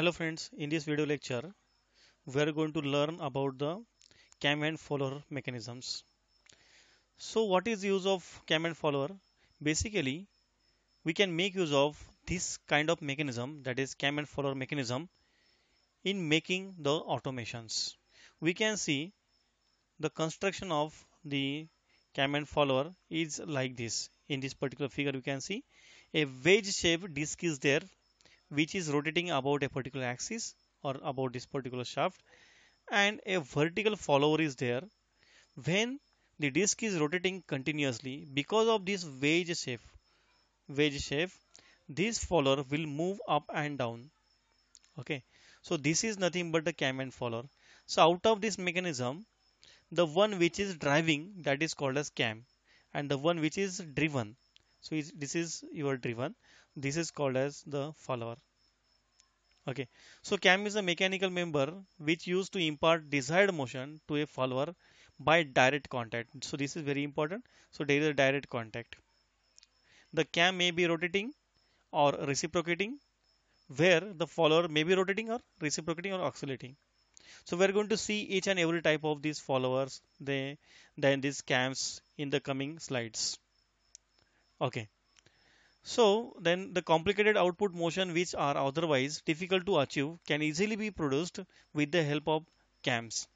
hello friends in this video lecture we are going to learn about the cam and follower mechanisms so what is use of cam and follower basically we can make use of this kind of mechanism that is cam and follower mechanism in making the automations we can see the construction of the cam and follower is like this in this particular figure you can see a wedge shaped disk is there which is rotating about a particular axis or about this particular shaft and a vertical follower is there when the disk is rotating continuously because of this wedge shape wedge shape this follower will move up and down okay so this is nothing but the cam and follower so out of this mechanism the one which is driving that is called as cam and the one which is driven so this is your driven this is called as the follower okay so cam is a mechanical member which used to impart desired motion to a follower by direct contact so this is very important so there is a direct contact the cam may be rotating or reciprocating where the follower may be rotating or reciprocating or oscillating so we're going to see each and every type of these followers they then these cams in the coming slides Okay. So then the complicated output motion which are otherwise difficult to achieve can easily be produced with the help of cams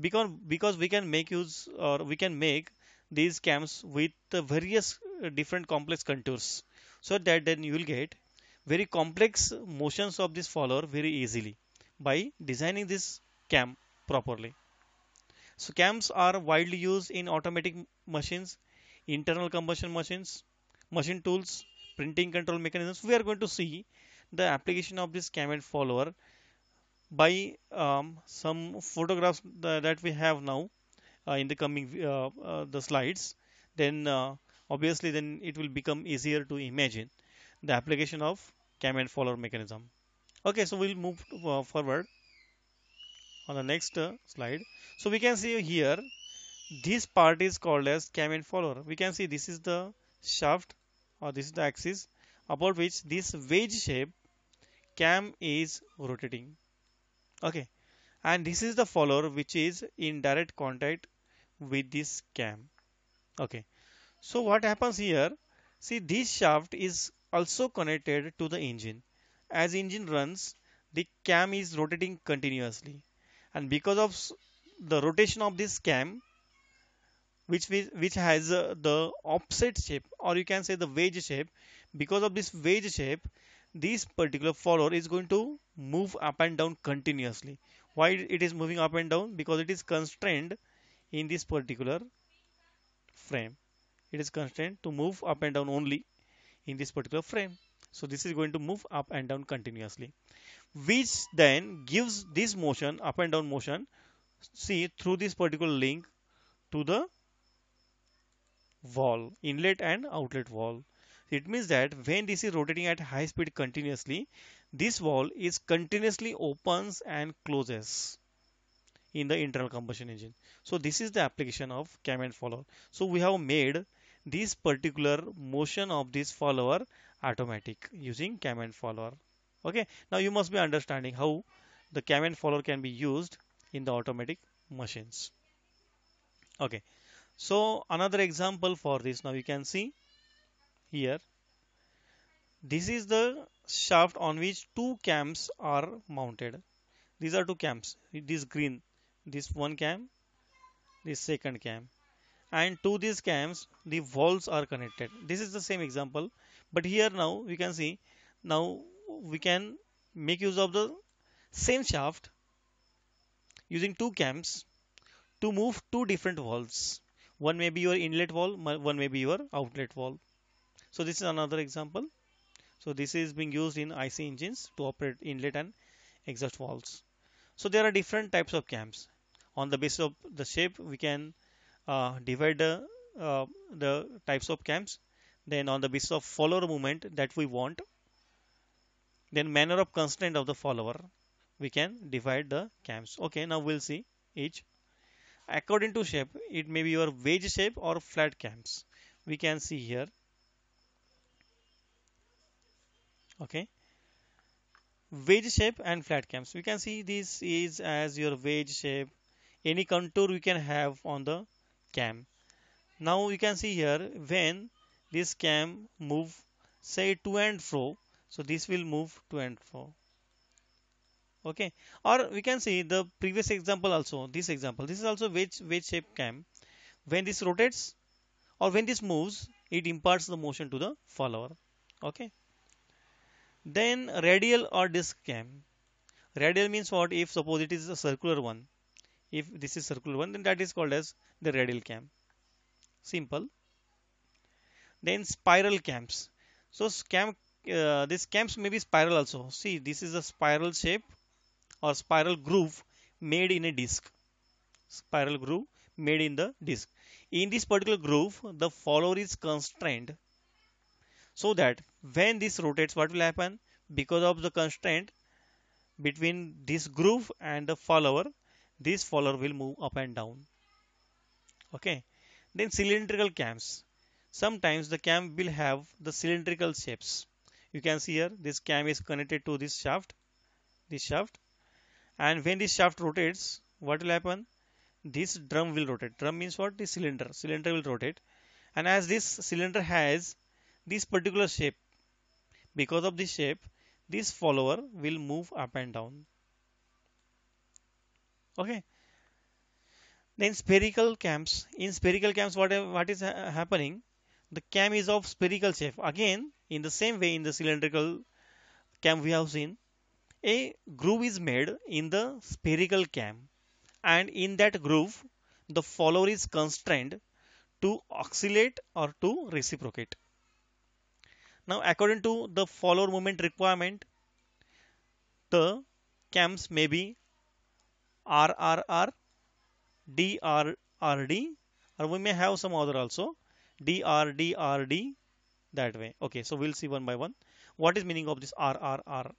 because because we can make use or we can make these cams with the various uh, different complex contours so that then you will get very complex motions of this follower very easily by designing this cam properly. So cams are widely used in automatic machines, internal combustion machines, machine tools, printing control mechanisms, we are going to see the application of this CAMED follower by um, some photographs th that we have now uh, in the coming uh, uh, the slides then uh, obviously then it will become easier to imagine the application of CAMED follower mechanism okay so we'll move uh, forward on the next uh, slide so we can see here this part is called as CAMED follower we can see this is the shaft or this is the axis about which this wedge shape cam is rotating okay and this is the follower which is in direct contact with this cam okay so what happens here see this shaft is also connected to the engine as engine runs the cam is rotating continuously and because of the rotation of this cam which which has uh, the offset shape or you can say the wedge shape because of this wedge shape this particular follower is going to move up and down continuously why it is moving up and down because it is constrained in this particular frame it is constrained to move up and down only in this particular frame so this is going to move up and down continuously which then gives this motion up and down motion see through this particular link to the wall, inlet and outlet wall. It means that when this is rotating at high speed continuously, this wall is continuously opens and closes in the internal combustion engine. So this is the application of cam and follower. So we have made this particular motion of this follower automatic using cam and follower. Okay. Now you must be understanding how the cam and follower can be used in the automatic machines. Okay. So another example for this. Now you can see here. This is the shaft on which two cams are mounted. These are two cams. This green, this one cam, this second cam. And to these cams, the walls are connected. This is the same example. But here now we can see, now we can make use of the same shaft using two cams to move two different walls one may be your inlet valve one may be your outlet valve so this is another example so this is being used in IC engines to operate inlet and exhaust valves so there are different types of cams on the basis of the shape we can uh, divide the, uh, the types of cams then on the basis of follower movement that we want then manner of constraint of the follower we can divide the cams okay now we'll see each according to shape it may be your wedge shape or flat cams we can see here okay wedge shape and flat cams we can see this is as your wedge shape any contour you can have on the cam now you can see here when this cam move say to and fro so this will move to and fro okay or we can see the previous example also this example this is also wedge wedge shape cam when this rotates or when this moves it imparts the motion to the follower okay then radial or disc cam radial means what if suppose it is a circular one if this is circular one then that is called as the radial cam simple then spiral cams so cam uh, this cams may be spiral also see this is a spiral shape or spiral groove made in a disc spiral groove made in the disc in this particular groove the follower is constrained so that when this rotates what will happen because of the constraint between this groove and the follower this follower will move up and down okay then cylindrical cams sometimes the cam will have the cylindrical shapes you can see here this cam is connected to this shaft this shaft and when this shaft rotates what will happen this drum will rotate drum means what the cylinder cylinder will rotate and as this cylinder has this particular shape because of this shape this follower will move up and down okay then spherical cams in spherical cams what what is happening the cam is of spherical shape again in the same way in the cylindrical cam we have seen a groove is made in the spherical cam and in that groove the follower is constrained to oscillate or to reciprocate. Now according to the follower movement requirement the cams may be RRR, DRRD or we may have some other also DRDRD that way. Okay so we'll see one by one. What is meaning of this RRR?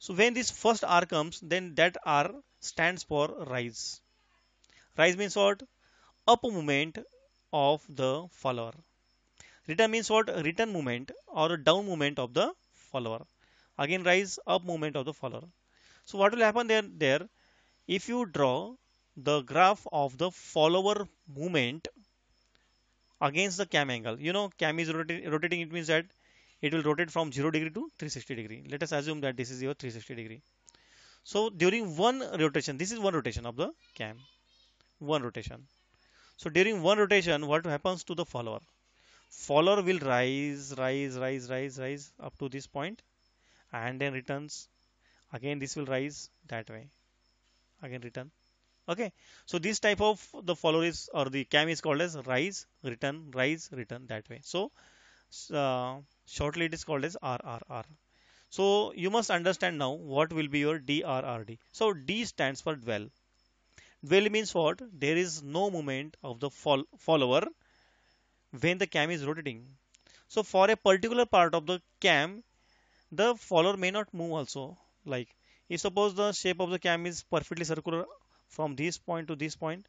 So when this first R comes, then that R stands for rise. Rise means what? Up movement of the follower. Return means what? Return movement or down movement of the follower. Again, rise up movement of the follower. So what will happen there? There, if you draw the graph of the follower movement against the cam angle. You know, cam is rotating. It means that it will rotate from 0 degree to 360 degree. Let us assume that this is your 360 degree. So during one rotation, this is one rotation of the cam, one rotation. So during one rotation, what happens to the follower? Follower will rise, rise, rise, rise, rise up to this point and then returns. Again, this will rise that way. Again, return. Okay. So this type of the follower is or the cam is called as rise, return, rise, return that way. So uh, Shortly it is called as RRR. So you must understand now what will be your DRRD. So D stands for dwell. Dwell means what? There is no movement of the fol follower when the cam is rotating. So for a particular part of the cam, the follower may not move also. Like if suppose the shape of the cam is perfectly circular from this point to this point.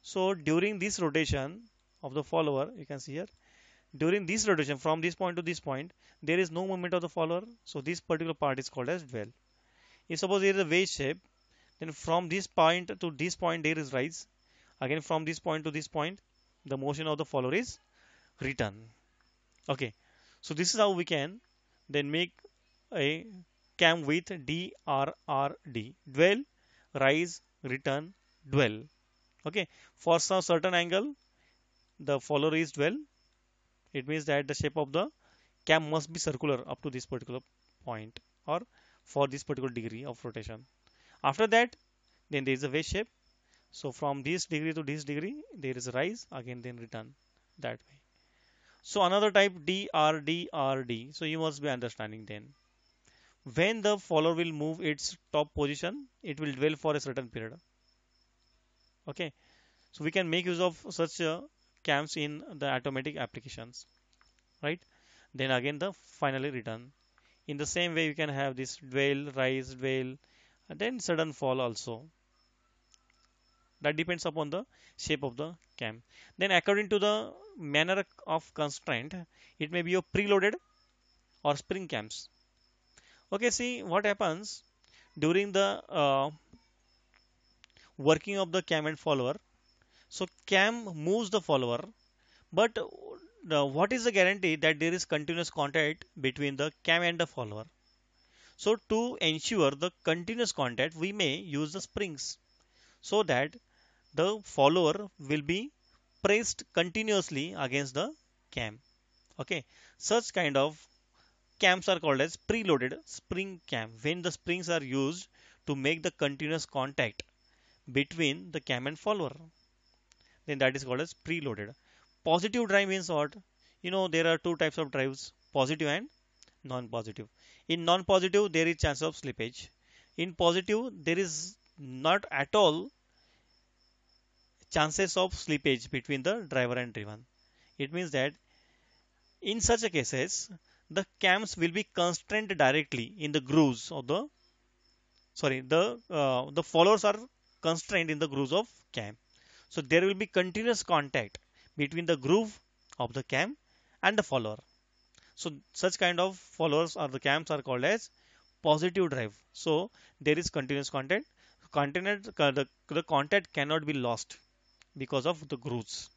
So during this rotation of the follower, you can see here, during this rotation from this point to this point there is no movement of the follower so this particular part is called as dwell if suppose there is a wave shape then from this point to this point there is rise again from this point to this point the motion of the follower is return okay so this is how we can then make a cam with DRRD dwell rise return dwell okay for some certain angle the follower is dwell it means that the shape of the cam must be circular up to this particular point or for this particular degree of rotation after that then there is a wedge shape so from this degree to this degree there is a rise again then return that way so another type DRDRD so you must be understanding then when the follower will move its top position it will dwell for a certain period okay so we can make use of such a camps in the automatic applications right then again the finally return in the same way you can have this dwell rise dwell and then sudden fall also that depends upon the shape of the cam then according to the manner of constraint it may be a preloaded or spring cams okay see what happens during the uh, working of the cam and follower so cam moves the follower, but uh, what is the guarantee that there is continuous contact between the cam and the follower? So to ensure the continuous contact, we may use the springs so that the follower will be pressed continuously against the cam. Okay, such kind of cams are called as preloaded spring cam when the springs are used to make the continuous contact between the cam and follower then that is called as preloaded. Positive drive means what? You know there are two types of drives, positive and non-positive. In non-positive there is chance of slippage. In positive there is not at all chances of slippage between the driver and driven. It means that in such cases the cams will be constrained directly in the grooves of the sorry the uh, the followers are constrained in the grooves of cam so there will be continuous contact between the groove of the cam and the follower. So such kind of followers or the cams are called as positive drive. So there is continuous contact. Continent, uh, the, the contact cannot be lost because of the grooves.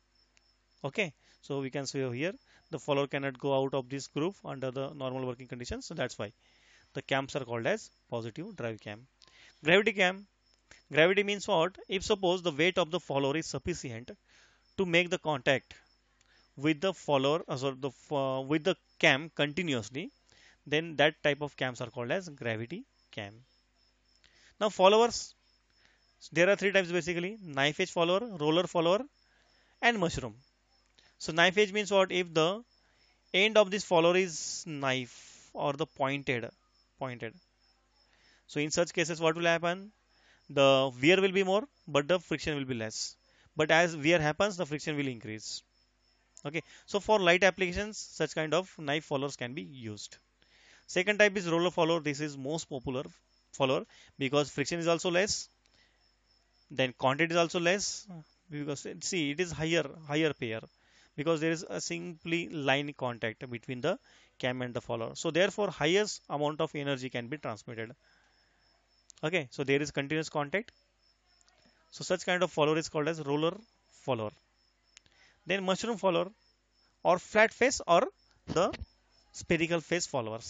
Okay, so we can see here the follower cannot go out of this groove under the normal working conditions. So that's why the cams are called as positive drive cam. Gravity cam Gravity means what? If suppose the weight of the follower is sufficient to make the contact with the follower uh, or the uh, with the cam continuously, then that type of cams are called as gravity cam. Now followers, there are three types basically: knife edge follower, roller follower, and mushroom. So knife edge means what? If the end of this follower is knife or the pointed, pointed. So in such cases, what will happen? the wear will be more but the friction will be less but as wear happens the friction will increase okay so for light applications such kind of knife followers can be used second type is roller follower this is most popular follower because friction is also less then quantity is also less because see it is higher higher pair because there is a simply line contact between the cam and the follower so therefore highest amount of energy can be transmitted okay so there is continuous contact so such kind of follower is called as roller follower then mushroom follower or flat face or the spherical face followers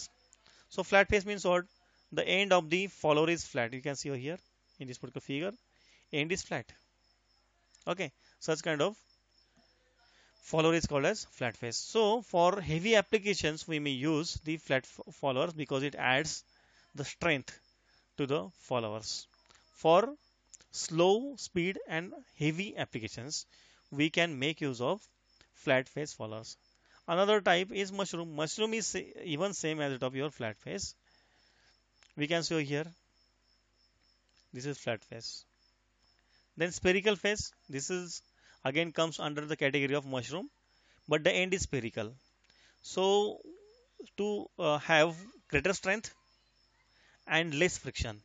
so flat face means what the end of the follower is flat you can see here in this particular figure end is flat okay such kind of follower is called as flat face so for heavy applications we may use the flat followers because it adds the strength to the followers. For slow, speed and heavy applications, we can make use of flat face followers. Another type is mushroom. Mushroom is even same as it of your flat face. We can show here. This is flat face. Then spherical face. This is again comes under the category of mushroom, but the end is spherical. So to uh, have greater strength, and less friction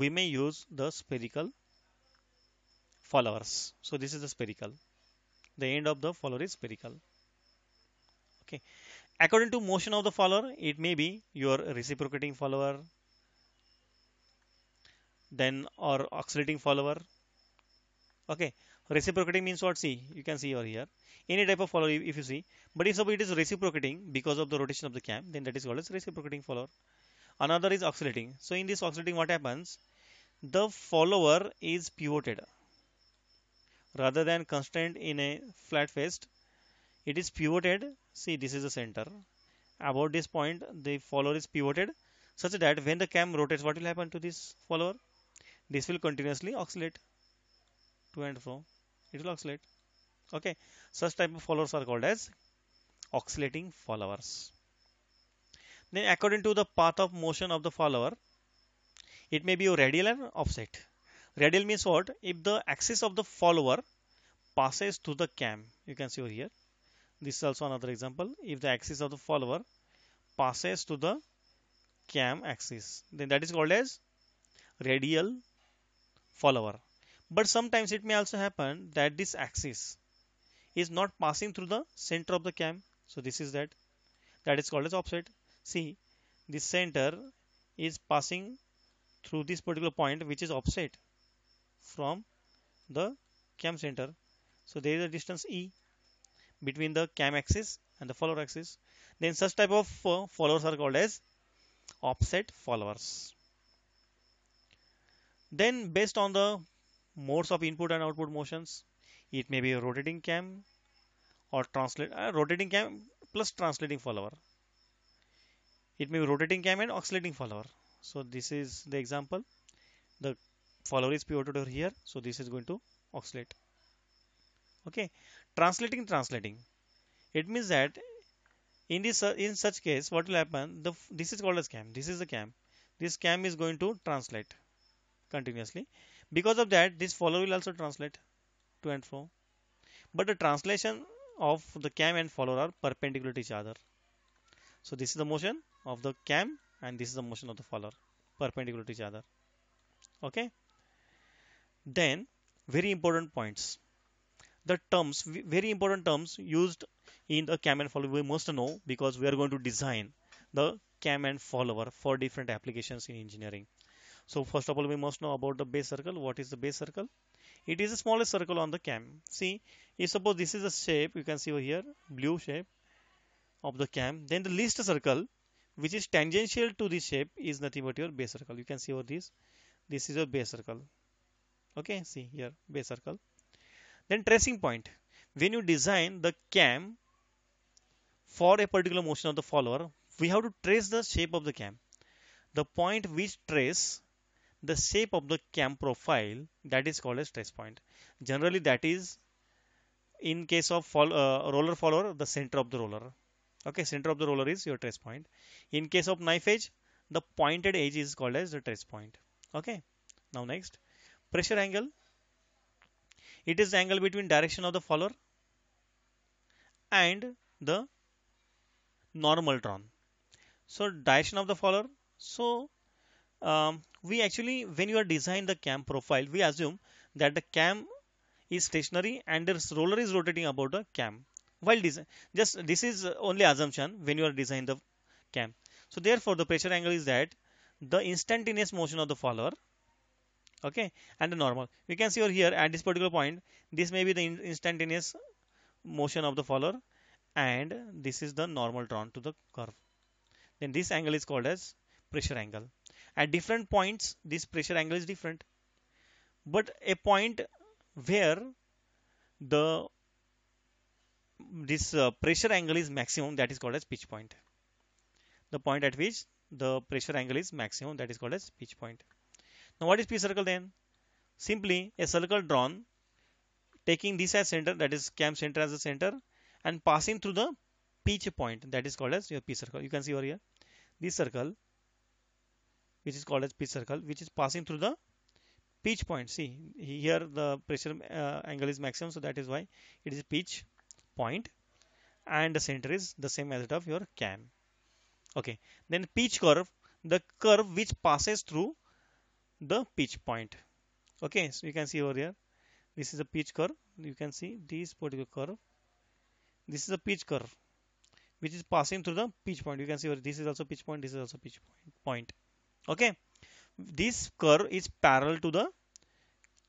we may use the spherical followers so this is the spherical the end of the follower is spherical okay according to motion of the follower it may be your reciprocating follower then or oscillating follower okay reciprocating means what see you can see over here any type of follower if you see but if it is reciprocating because of the rotation of the cam then that is called as reciprocating follower another is oscillating so in this oscillating what happens the follower is pivoted rather than constrained in a flat faced it is pivoted see this is the center about this point the follower is pivoted such that when the cam rotates what will happen to this follower this will continuously oscillate to and fro it will oscillate okay such type of followers are called as oscillating followers then according to the path of motion of the follower, it may be radial and offset. Radial means what? If the axis of the follower passes through the cam, you can see over here. This is also another example. If the axis of the follower passes to the cam axis, then that is called as radial follower. But sometimes it may also happen that this axis is not passing through the center of the cam. So this is that. That is called as offset see the center is passing through this particular point which is offset from the cam center so there is a distance e between the cam axis and the follower axis then such type of uh, followers are called as offset followers then based on the modes of input and output motions it may be a rotating cam or translate uh, rotating cam plus translating follower it may be rotating cam and oscillating follower so this is the example the follower is pivoted over here so this is going to oscillate okay translating translating it means that in this in such case what will happen the this is called as cam this is the cam this cam is going to translate continuously because of that this follower will also translate to and fro but the translation of the cam and follower are perpendicular to each other so this is the motion of the cam and this is the motion of the follower perpendicular to each other okay then very important points the terms very important terms used in the cam and follower we must know because we are going to design the cam and follower for different applications in engineering so first of all we must know about the base circle what is the base circle it is the smallest circle on the cam see if suppose this is a shape you can see over here blue shape of the cam then the least circle which is tangential to this shape is nothing but your base circle you can see over this this is your base circle okay see here base circle then tracing point when you design the cam for a particular motion of the follower we have to trace the shape of the cam the point which trace the shape of the cam profile that is called as trace point generally that is in case of uh, roller follower the center of the roller okay center of the roller is your trace point in case of knife edge the pointed edge is called as the trace point okay now next pressure angle it is the angle between direction of the follower and the normal drawn so direction of the follower so um, we actually when you are designing the cam profile we assume that the cam is stationary and the roller is rotating about the cam while design just this is only assumption when you are designing the cam so therefore the pressure angle is that the instantaneous motion of the follower okay and the normal We can see over here at this particular point this may be the in instantaneous motion of the follower and this is the normal drawn to the curve then this angle is called as pressure angle at different points this pressure angle is different but a point where the this uh, pressure angle is maximum that is called as pitch point the point at which the pressure angle is maximum that is called as pitch point now what is p circle then simply a circle drawn taking this as center that is cam center as a center and passing through the pitch point that is called as your p circle you can see over here this circle which is called as pitch circle which is passing through the pitch point see here the pressure uh, angle is maximum so that is why it is pitch point and the center is the same as that of your cam. Okay, then pitch curve, the curve which passes through the pitch point. Okay, so you can see over here, this is a pitch curve. You can see this particular curve. This is a pitch curve which is passing through the pitch point. You can see over this is also pitch point, this is also pitch point. Okay, this curve is parallel to the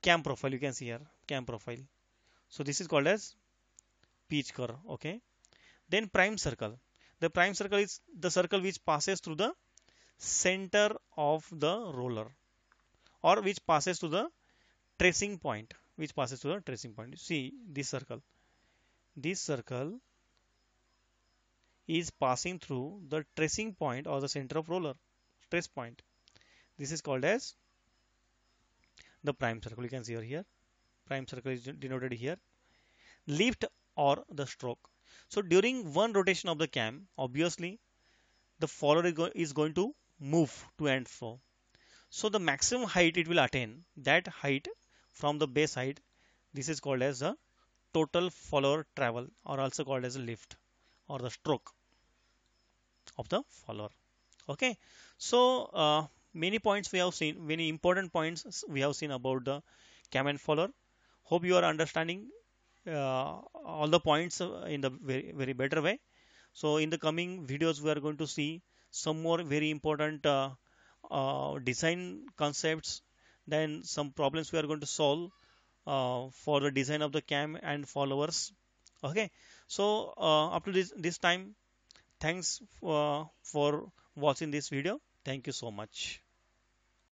cam profile. You can see here cam profile. So this is called as speech curve okay then prime circle the prime circle is the circle which passes through the center of the roller or which passes through the tracing point which passes through the tracing point see this circle this circle is passing through the tracing point or the center of roller trace point this is called as the prime circle you can see over here prime circle is denoted here lift or the stroke. So during one rotation of the cam, obviously the follower is going to move to and fro. So the maximum height it will attain, that height from the base height, this is called as the total follower travel or also called as a lift or the stroke of the follower. Okay, so uh, many points we have seen, many important points we have seen about the cam and follower. Hope you are understanding uh, all the points uh, in the very, very better way. So in the coming videos, we are going to see some more very important uh, uh, design concepts, then some problems we are going to solve uh, for the design of the cam and followers. Okay, so uh, up to this, this time, thanks for watching this video. Thank you so much.